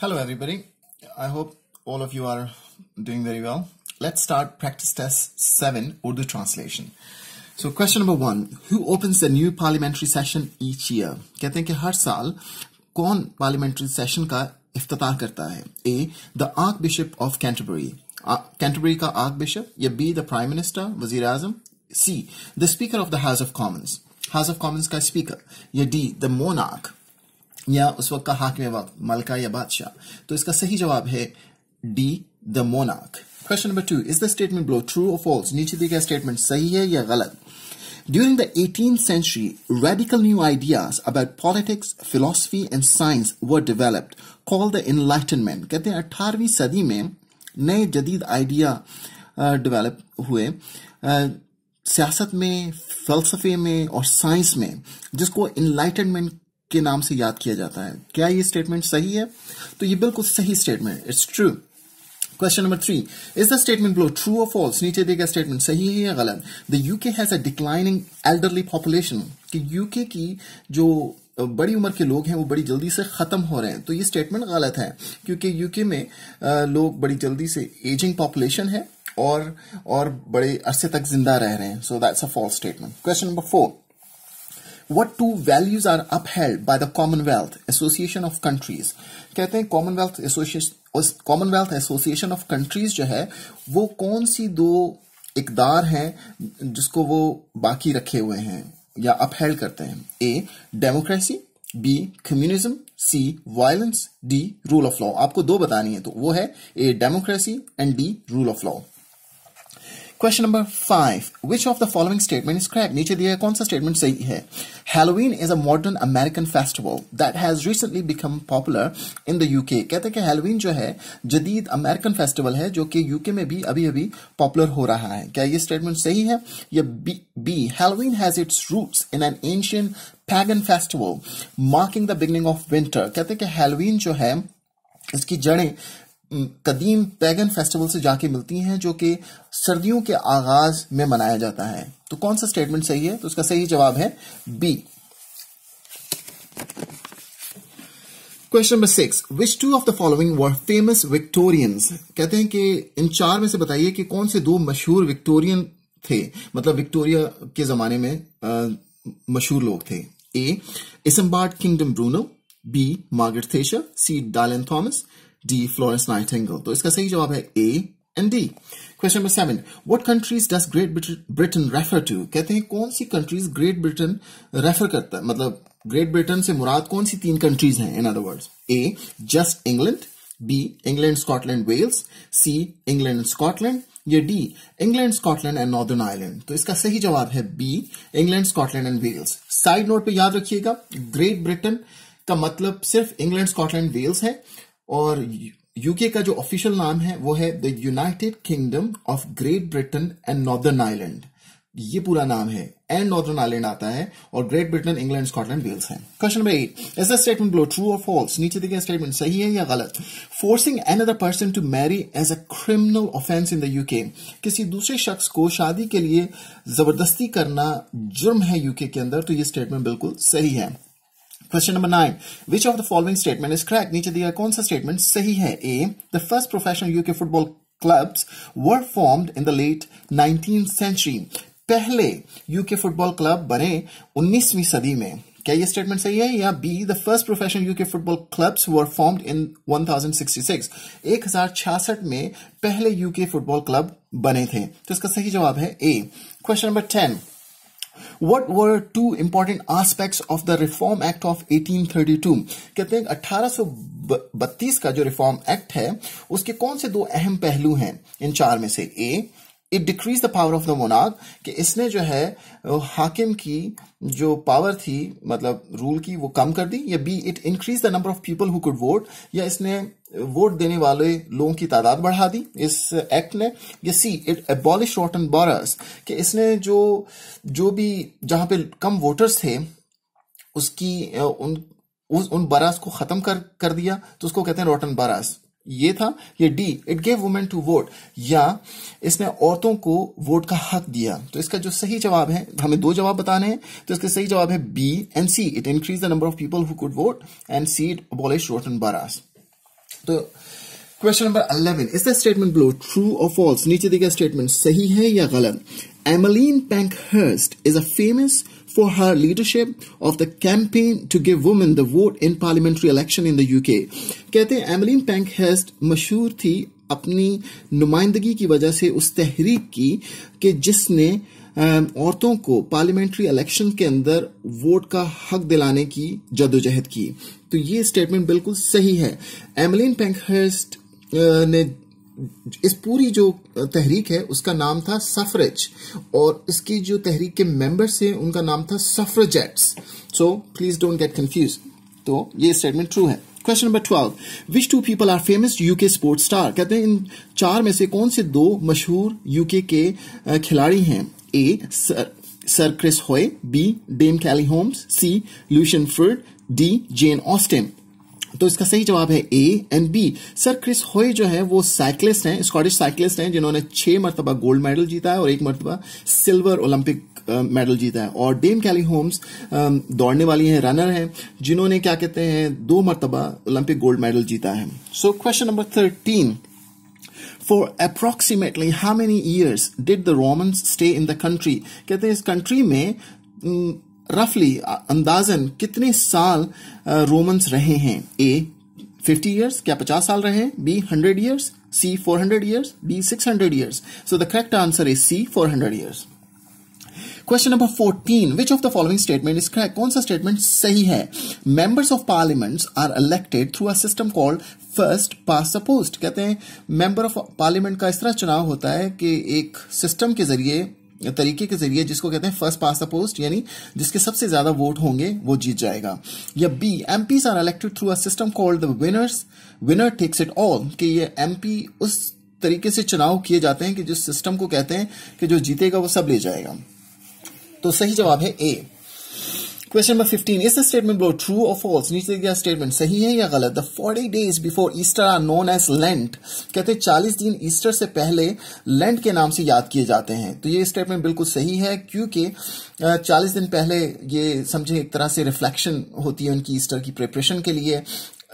Hello everybody. I hope all of you are doing very well. Let's start practice test 7 Urdu translation. So question number 1 who opens the new parliamentary session each year? कहते हैं कि हर साल कौन parliamentary session का इफ्तिताह करता है? A the Archbishop of Canterbury. Canterbury का Archbishop या B the Prime Minister, wazir azam C the Speaker of the House of Commons. House of Commons का Speaker. या D the Monarch. या उस वक्त का हाकिम वक्त मलका या बादशाह तो इसका सही जवाब है डी द मोनाक question number two is the statement below true और फॉल्स नीचे दी गया स्टेटमेंट सही है या गलत During the 18th century, radical new ideas about politics, philosophy and science were developed, called the Enlightenment. कहते हैं अट्ठारहवीं सदी में नए जदीद आइडिया डेवलप हुए सियासत में फलसफे में और साइंस में जिसको इनलाइटनमेंट के नाम से याद किया जाता है क्या ये स्टेटमेंट सही है तो ये बिल्कुल सही statement it's true question number three is the statement below true और फॉल्स नीचे दिए गए स्टेटमेंट सही है या गलत the UK has a declining elderly population कि यूके की जो बड़ी उम्र के लोग हैं वो बड़ी जल्दी से खत्म हो रहे हैं तो ये स्टेटमेंट गलत है क्योंकि यूके में लोग बड़ी जल्दी से एजिंग पॉपुलेशन है और और बड़े अरसे तक जिंदा रह रहे हैं so that's a false statement question number four what two values are upheld by the commonwealth association of countries कहते हैं commonwealth association commonwealth association of countries जो है वो कौन सी दो इकदार हैं जिसको वो बाकी रखे हुए हैं या अपहेल्ड करते हैं A democracy B communism C violence D rule of law आपको दो बतानी है तो वो है A democracy and D rule of law question number five which of the following statement स्क्रैप नीचे दिया कौन सा स्टेटमेंट सही है Halloween is a modern American festival that has recently become popular in the UK कहते हैं कि हेलोवीन जो है जदीद अमेरिकन फेस्टिवल है जो कि यूके में भी अभी अभी पॉपुलर हो रहा है क्या ये स्टेटमेंट सही है या B B Halloween has its roots in an ancient pagan festival marking the beginning of winter कहते हैं कि हेलोवीन जो है इसकी जड़ें कदीम पैगन फेस्टिवल से जाके मिलती हैं जो कि सर्दियों के आगाज में मनाया जाता है तो कौन सा स्टेटमेंट सही है तो उसका सही जवाब है B question number six which two of the following were famous Victorians कहते हैं कि इन चार में से बताइए कि कौन से दो मशहूर विक्टोरियन थे मतलब विक्टोरिया के जमाने में मशहूर लोग थे A Isambard Kingdom Brunel B Margaret Thatcher C Dylan Thomas D Florence Nightingale तो इसका सही जवाब है A and D question number seven what countries does Great Britain refer to कहते हैं कौन सी कंट्रीज ग्रेट ब्रिटेन रेफर करता है मतलब ग्रेट ब्रिटेन से मुराद कौन सी तीन कंट्रीज हैं in other words A just England B England Scotland Wales C England Scotland या D England Scotland and Northern Ireland तो इसका सही जवाब है B England Scotland and Wales side note पे याद रखिएगा ग्रेट ब्रिटेन का मतलब सिर्फ इंग्लैंड स्कॉटलैंड वेल्स है और यूके का जो ऑफिशियल नाम है वो है the United Kingdom of Great Britain and Northern Ireland ये पूरा नाम है एंड नॉर्दर्न आयलैंड आता है और Great Britain England Scotland Wales है question number eight is statement below true और फॉल्स नीचे दिखे स्टेटमेंट सही है या गलत forcing other person to marry is a criminal offence in the UK किसी दूसरे शख्स को शादी के लिए जबरदस्ती करना जुर्म है यूके के अंदर तो ये स्टेटमेंट बिल्कुल सही है question number nine which of the following statement is correct नीचे दिया कौन सा स्टेटमेंट सही है A the first professional UK football clubs were formed in the late nineteen century पहले यूके फुटबॉल क्लब बने उन्नीसवीं सदी में क्या ये स्टेटमेंट सही है या B the first professional UK football clubs were formed in 1066 1066 में पहले यूके फुटबॉल क्लब बने थे तो इसका सही जवाब है A question number ten what were two important aspects of the Reform Act of eighteen thirty two कहते हैं सो बत्तीस का जो रिफॉर्म एक्ट है उसके कौन से दो अहम पहलू हैं इन चार में से A it decrease the power of the मोनाक कि इसने जो है हाकिम की जो पावर थी मतलब रूल की वो कम कर दी या B it increase the number of people who could vote या इसने वोट देने वाले लोगों की तादाद बढ़ा दी इस एक्ट ने या C it abolish and boroughs कि इसने जो जो भी जहां पे कम वोटर्स थे उसकी उन उस उन बरास को खत्म कर कर दिया तो उसको कहते हैं रोटन बरास ये था ये D it gave women to vote या इसने औरतों को वोट का हक दिया तो इसका जो सही जवाब है हमें दो जवाब बताने हैं तो इसका सही जवाब है B and C it increase the number of people who could vote and C it abolish and boroughs तो question number eleven is the statement below true और फॉल्स नीचे दिया स्टेटमेंट सही है या गलत Emmeline Pankhurst is a famous for her leadership of the campaign to give women the vote in parliamentary election in the UK. कहते हैं Emlyn पैंकहेस्ट मशहूर थी अपनी नुमाइंदगी की वजह से उस तहरीक की कि जिसने औरतों को पार्लियामेंट्री इलेक्शन के अंदर वोट का हक दिलाने की जदोजहद की तो ये स्टेटमेंट बिल्कुल सही है एमलिन पैंकहर्स्ट ने इस पूरी जो तहरीक है उसका नाम था सफरेज और इसकी जो तहरीक के मेंबर्स हैं उनका नाम था suffragettes so please don't get confuse तो ये स्टेटमेंट ट्रू है question number twelve which two people are famous UK sports star कहते हैं इन चार में से कौन से दो मशहूर यूके के खिलाड़ी हैं A sir sir Chris Hoy B Dame Kelly Holmes C Lucian Freud D Jane Austen तो इसका सही जवाब है A and B sir Chris Hoy जो है वो साइकिलिस्ट हैं स्कॉटिश साइकिलिस्ट हैं जिन्होंने छह मरतबा गोल्ड मेडल जीता है और एक मरतबा सिल्वर ओलंपिक मेडल जीता है और डेम कैली होम्स दौड़ने वाली हैं रनर हैं जिन्होंने क्या कहते हैं दो मरतबा ओलंपिक गोल्ड मेडल जीता है so question number thirteen for approximately how many years did the Romans stay in the country कहते हैं इस कंट्री में रफली uh, अंदाजन कितने साल रोमन्स uh, रहे हैं ए फिफ्टी ईयर्स क्या पचास साल रहे हैं B hundred years C four hundred years B six hundred years so the correct answer is C four hundred years question number 14 which of the following statement is correct कौन सा statement सही है members of parliaments are elected through a system called first past the post कहते हैं member of parliament का इस तरह चुनाव होता है कि एक सिस्टम के जरिए तरीके के जरिए जिसको कहते हैं फर्स्ट पास द पोस्ट यानी जिसके सबसे ज्यादा वोट होंगे वो जीत जाएगा या B M P are elected through a system called the winners winner takes it all कि ये एम उस तरीके से चुनाव किए जाते हैं कि जिस सिस्टम को कहते हैं कि जो जीतेगा वो सब ले जाएगा तो सही जवाब है A question number fifteen is the statement below true और फॉल्स नीचे दिया स्टेटमेंट सही है या गलत the forty days before Easter are known as Lent कहते हैं चालीस दिन ईस्टर से पहले लेंट के नाम से याद किए जाते हैं तो ये स्टेटमेंट बिल्कुल सही है क्योंकि चालीस दिन पहले ये समझे एक तरह से रिफ्लेक्शन होती है उनकी ईस्टर की प्रिपरेशन के लिए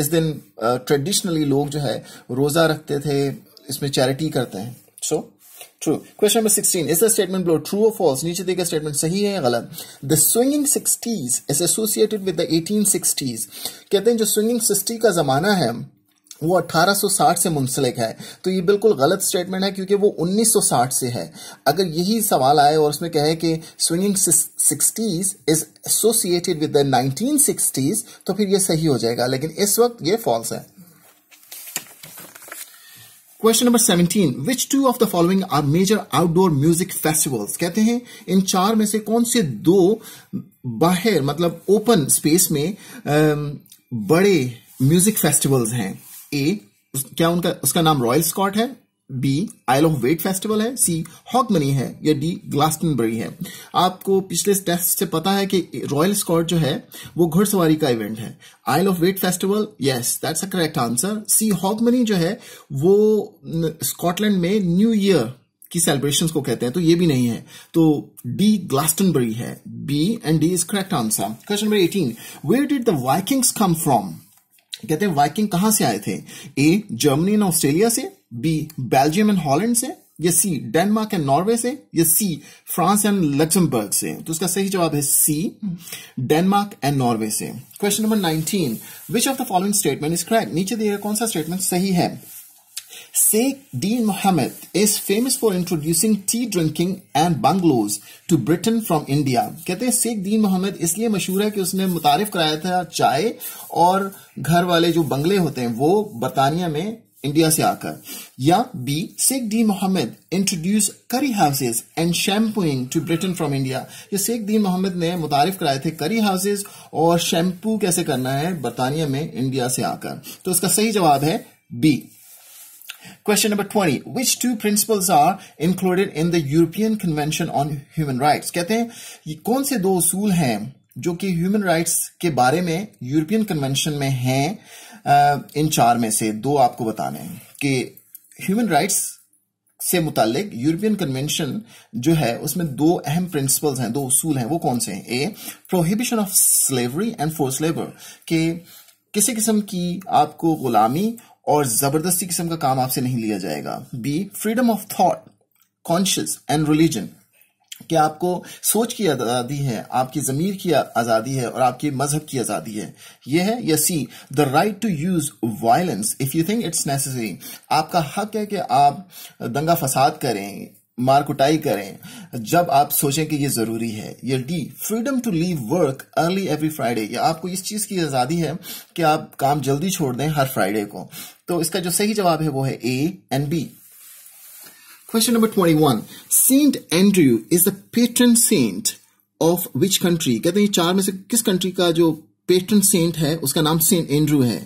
इस दिन ट्रेडिशनली लोग जो है रोजा रखते थे इसमें चैरिटी करते हैं so so, true question number sixteen is the statement below true और फॉल्स नीचे दिए स्टेटमेंट सही है या गलत the swinging sixties is associated with the eighteen sixties कहते हैं जो स्विंगिंग सिक्सटी का जमाना है वो 1860 से मुंसलिक है तो ये बिल्कुल गलत स्टेटमेंट है क्योंकि वो 1960 से है अगर यही सवाल आए और उसमें कहे कि swinging sixties is associated with the 1960s तो फिर ये सही हो जाएगा लेकिन इस वक्त ये फॉल्स है question number seventeen which two of the following are major outdoor music festivals कहते हैं इन चार में से कौन से दो बाहर मतलब ओपन स्पेस में बड़े म्यूजिक फेस्टिवल्स हैं ए क्या उनका उसका नाम रॉयल स्कॉट है B Isle of Wight festival है सी हॉकमनी है या डी ग्लास्टनबरी है आपको पिछले टेस्ट से पता है कि रॉयल स्कॉट जो है वो घुड़सवारी का इवेंट है Isle of Wight festival yes that's a correct answer C Hogmanay जो है वो स्कॉटलैंड में न्यू ईयर की सेलिब्रेशन को कहते हैं तो ये भी नहीं है तो डी ग्लास्टनबरी है B and D is correct answer question number eighteen where did the Vikings come from कहते हैं वाइकिंग कहां से आए थे ए जर्मनी एंड ऑस्ट्रेलिया से बी बेल्जियम एंड हॉलैंड से या सी डेनमार्क एंड नॉर्वे से या सी फ्रांस एंड लक्जमबर्ग से तो इसका सही जवाब है सी डेनमार्क एंड नॉर्वे से question number nineteen which of the following statement is correct नीचे दिया कौन सा स्टेटमेंट सही है Sheikh Dean Mohammed is famous for introducing tea drinking and bungalows to Britain from India. कहते हैं शेख दीन मोहम्मद इसलिए मशहूर है कि उसने मुतारिफ कराया था चाय और घर वाले जो बंगले होते हैं वो बरतानिया में इंडिया से आकर या B Sheikh Dean Mohammed introduce curry houses and shampooing to Britain from India ये शेख डी मोहम्मद ने मुतारिफ कराए थे करी हाउसेज और शैम्पू कैसे करना है बरतानिया में इंडिया से आकर तो इसका सही जवाब है B question number twenty which two principles are included in the European Convention on Human Rights? कहते हैं ये कौन से दो उसूल हैं जो कि ह्यूमन राइट्स के बारे में यूरोपियन कन्वेंशन में हैं इन चार में से दो आपको बताने हैं कि ह्यूमन राइट्स से मुतालिक यूरोपियन कन्वेंशन जो है उसमें दो अहम प्रिंसिपल्स हैं दो उसूल हैं वो कौन से हैं A prohibition of slavery and force labour के किसी किस्म की आपको गुलामी और जबरदस्ती किस्म का काम आपसे नहीं लिया जाएगा B freedom of thought conscious and religion कि आपको सोच की आज़ादी है आपकी ज़मीर की आज़ादी है और आपके मजहब की आज़ादी है यह है या C the right to use violence if you think it's necessary आपका हक है कि आप दंगा फसाद करें मार कुटाई करें जब आप सोचें कि ये ज़रूरी है या D freedom to leave work early every Friday या आपको इस चीज़ की आज़ादी है कि आप काम जल्दी छोड़ दें हर फ्राइडे को तो इसका जो सही जवाब है वो है A and B Question number 21. Saint Andrew is the patron saint of which country कहते हैं चार में से किस कंट्री का जो पेट्रन सेंट है उसका नाम सेंट एंड्रू है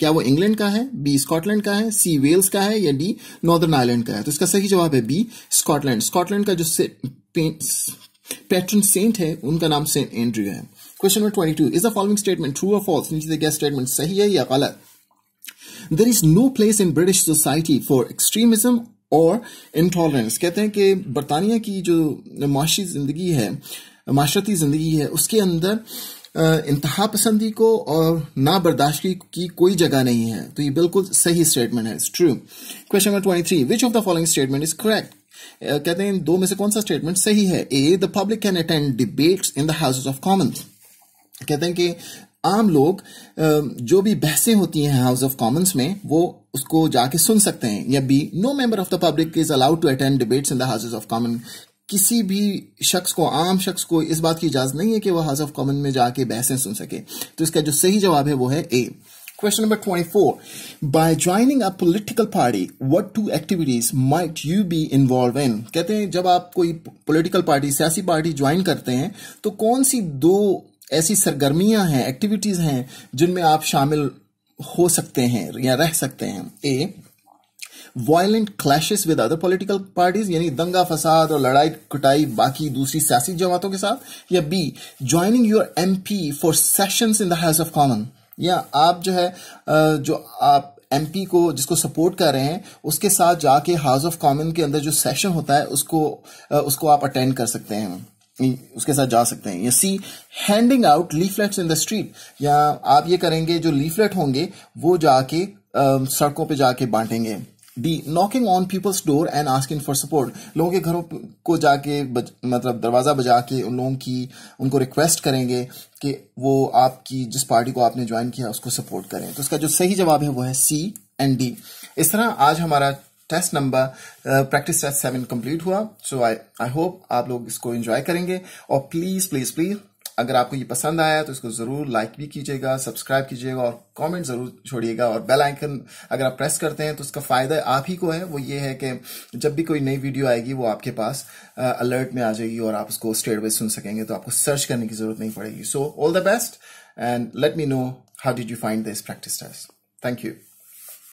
क्या वो इंग्लैंड का है बी स्कॉटलैंड का है सी वेल्स का है या डी नॉर्दर्न आयलैंड का है तो इसका सही जवाब है बी स्कॉटलैंड स्कॉटलैंड का जो से, सेंट है उनका नाम सेंट एंड्रू है question number twenty two is the following statement true और फॉल्स नीचे क्या स्टेटमेंट सही है या गलत there is no place in British society for extremism और इंटॉलरेंस कहते हैं कि बरतानिया की जो माशी ज़िंदगी है माशरती ज़िंदगी है उसके अंदर इंतहा पसंदी को और ना बर्दाश्ती की कोई जगह नहीं है तो ये बिल्कुल सही स्टेटमेंट है true question number twenty three which of the following statement is correct कहते हैं दो में से कौन सा स्टेटमेंट सही है A the public can attend debates in the Houses of Common कहते हैं कि आम लोग जो भी बहसें होती हैं हाउस ऑफ कॉमन्स में वो उसको जाके सुन सकते हैं या B no member of the public is allowed to attend debates in the Houses of Common किसी भी शख्स को आम शख्स को इस बात की इजाजत नहीं है कि वो हाउस ऑफ कॉमन में जाके बहसें सुन सके तो इसका जो सही जवाब है वो है A question number twenty four by joining a political party what two activities might you be involve in कहते हैं जब आप कोई पोलिटिकल पार्टी सियासी पार्टी ज्वाइन करते हैं तो कौन सी दो ऐसी सरगर्मियां हैं एक्टिविटीज हैं जिनमें आप शामिल हो सकते हैं या रह सकते हैं A violent clashes with other political parties यानी दंगा फसाद और लड़ाई कुटाई बाकी दूसरी सियासी जमातों के साथ या B joining your M P for session in the House of Common या आप जो है जो आप एम पी को जिसको सपोर्ट कर रहे हैं उसके साथ जाके हाउस ऑफ कॉमन के अंदर जो सेशन होता है उसको उसको आप अटेंड कर सकते हैं उसके साथ जा सकते हैं या C handing out leaflets in the street या आप ये करेंगे जो लीफलेट होंगे वो जाके uh, सड़कों पे जाके बांटेंगे D knocking on people's door and asking for support लोगों के घरों को जाके बज, मतलब दरवाजा बजा के उन लोगों की उनको रिक्वेस्ट करेंगे कि वो आपकी जिस पार्टी को आपने ज्वाइन किया उसको सपोर्ट करें तो उसका जो सही जवाब है वो है सी एंड डी इस तरह आज हमारा test number practice test seven complete हुआ सो आई आई होप आप लोग इसको एंजॉय करेंगे और प्लीज प्लीज प्लीज अगर आपको ये पसंद आया तो इसको जरूर लाइक भी कीजिएगा सब्सक्राइब कीजिएगा और कमेंट जरूर छोड़िएगा और बेल आइकन अगर आप प्रेस करते हैं तो उसका फायदा आप ही को है वो ये है कि जब भी कोई नई वीडियो आएगी वो आपके पास अलर्ट uh, में आ जाएगी और आप उसको स्ट्रेट वे सुन सकेंगे तो आपको सर्च करने की जरूरत नहीं पड़ेगी so all the best and let me know how did you find this practice test thank you